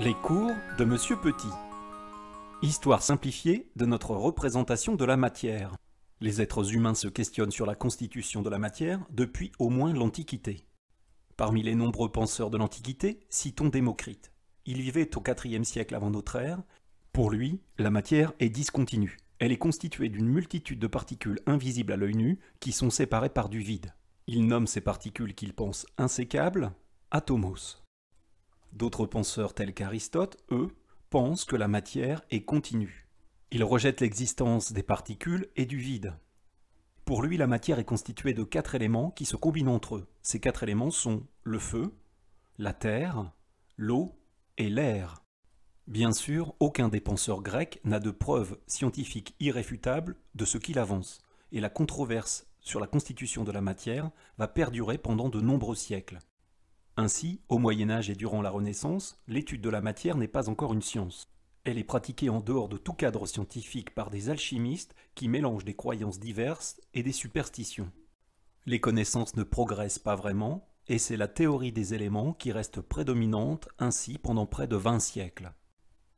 Les cours de Monsieur Petit. Histoire simplifiée de notre représentation de la matière. Les êtres humains se questionnent sur la constitution de la matière depuis au moins l'Antiquité. Parmi les nombreux penseurs de l'Antiquité, citons Démocrite. Il vivait au IVe siècle avant notre ère. Pour lui, la matière est discontinue. Elle est constituée d'une multitude de particules invisibles à l'œil nu qui sont séparées par du vide. Il nomme ces particules qu'il pense insécables atomos. D'autres penseurs tels qu'Aristote, eux, pensent que la matière est continue. Ils rejettent l'existence des particules et du vide. Pour lui, la matière est constituée de quatre éléments qui se combinent entre eux. Ces quatre éléments sont le feu, la terre, l'eau et l'air. Bien sûr, aucun des penseurs grecs n'a de preuves scientifiques irréfutables de ce qu'il avance, et la controverse sur la constitution de la matière va perdurer pendant de nombreux siècles. Ainsi, au Moyen Âge et durant la Renaissance, l'étude de la matière n'est pas encore une science. Elle est pratiquée en dehors de tout cadre scientifique par des alchimistes qui mélangent des croyances diverses et des superstitions. Les connaissances ne progressent pas vraiment, et c'est la théorie des éléments qui reste prédominante ainsi pendant près de 20 siècles.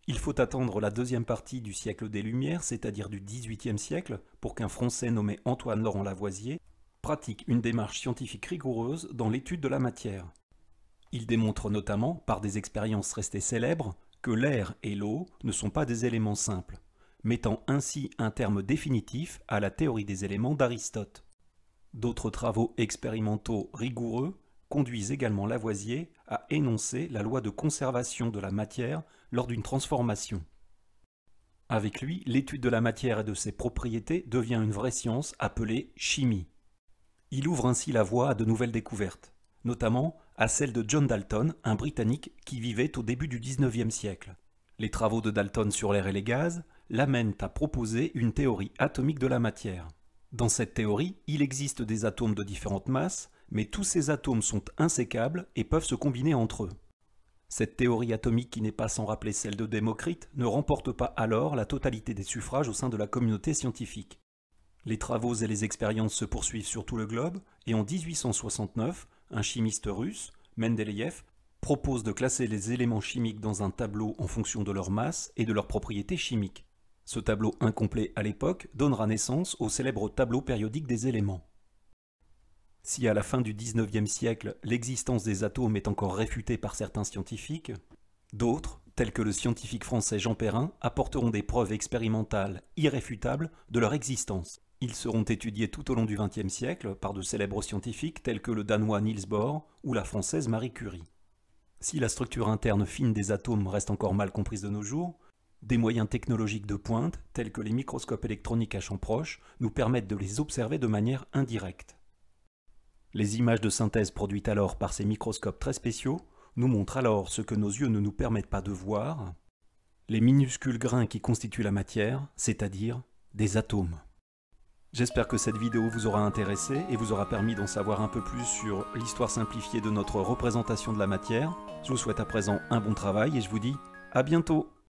Il faut attendre la deuxième partie du siècle des Lumières, c'est-à-dire du XVIIIe siècle, pour qu'un Français nommé Antoine Laurent Lavoisier pratique une démarche scientifique rigoureuse dans l'étude de la matière. Il démontre notamment, par des expériences restées célèbres, que l'air et l'eau ne sont pas des éléments simples, mettant ainsi un terme définitif à la théorie des éléments d'Aristote. D'autres travaux expérimentaux rigoureux conduisent également Lavoisier à énoncer la loi de conservation de la matière lors d'une transformation. Avec lui, l'étude de la matière et de ses propriétés devient une vraie science appelée chimie. Il ouvre ainsi la voie à de nouvelles découvertes notamment à celle de John Dalton, un Britannique qui vivait au début du XIXe siècle. Les travaux de Dalton sur l'air et les gaz l'amènent à proposer une théorie atomique de la matière. Dans cette théorie, il existe des atomes de différentes masses, mais tous ces atomes sont insécables et peuvent se combiner entre eux. Cette théorie atomique qui n'est pas sans rappeler celle de Démocrite ne remporte pas alors la totalité des suffrages au sein de la communauté scientifique. Les travaux et les expériences se poursuivent sur tout le globe, et en 1869, un chimiste russe, Mendeleïev, propose de classer les éléments chimiques dans un tableau en fonction de leur masse et de leurs propriétés chimiques. Ce tableau incomplet à l'époque donnera naissance au célèbre tableau périodique des éléments. Si à la fin du XIXe siècle, l'existence des atomes est encore réfutée par certains scientifiques, d'autres, tels que le scientifique français Jean Perrin, apporteront des preuves expérimentales irréfutables de leur existence. Ils seront étudiés tout au long du XXe siècle par de célèbres scientifiques tels que le Danois Niels Bohr ou la Française Marie Curie. Si la structure interne fine des atomes reste encore mal comprise de nos jours, des moyens technologiques de pointe, tels que les microscopes électroniques à champ proche, nous permettent de les observer de manière indirecte. Les images de synthèse produites alors par ces microscopes très spéciaux nous montrent alors ce que nos yeux ne nous permettent pas de voir, les minuscules grains qui constituent la matière, c'est-à-dire des atomes. J'espère que cette vidéo vous aura intéressé et vous aura permis d'en savoir un peu plus sur l'histoire simplifiée de notre représentation de la matière. Je vous souhaite à présent un bon travail et je vous dis à bientôt